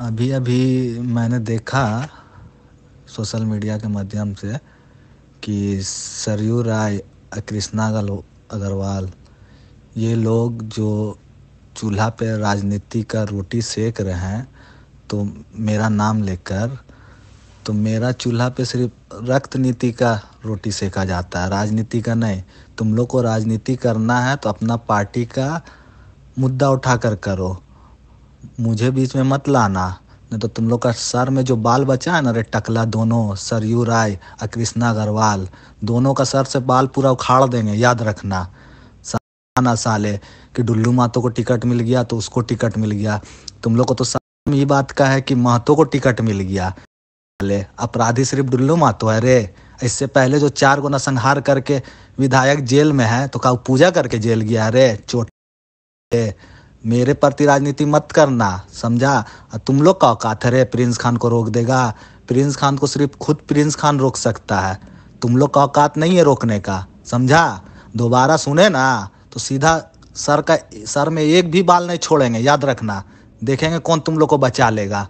अभी अभी मैंने देखा सोशल मीडिया के माध्यम से कि सरयू राय कृष्णा अग्रवाल ये लोग जो चूल्हा पे राजनीति का रोटी सेक रहे हैं तो मेरा नाम लेकर तो मेरा चूल्हा पे सिर्फ रक्त नीति का रोटी सेका जाता है राजनीति का नहीं तुम लोग को राजनीति करना है तो अपना पार्टी का मुद्दा उठाकर करो मुझे बीच में मत लाना नहीं तो तुम लोग का सर में जो बाल बचा है ना रे टकला दोनों सरयू राय और कृष्णा अग्रवाल दोनों का सर से बाल पूरा उखाड़ देंगे याद रखना साना साले कि डुल्लू मातो को टिकट मिल गया तो उसको टिकट मिल गया तुम लोग को तो साम ये बात का है कि महतो को टिकट मिल गया साले अपराधी सिर्फ डुल्लू मातो है रे इससे पहले जो चार गुना संहार करके विधायक जेल में है तो का पूजा करके जेल गया रे चोट मेरे प्रति राजनीति मत करना समझा तुम लोग का औकात है प्रिंस खान को रोक देगा प्रिंस खान को सिर्फ खुद प्रिंस खान रोक सकता है तुम लोग का औकात नहीं है रोकने का समझा दोबारा सुने ना तो सीधा सर का सर में एक भी बाल नहीं छोड़ेंगे याद रखना देखेंगे कौन तुम लोग को बचा लेगा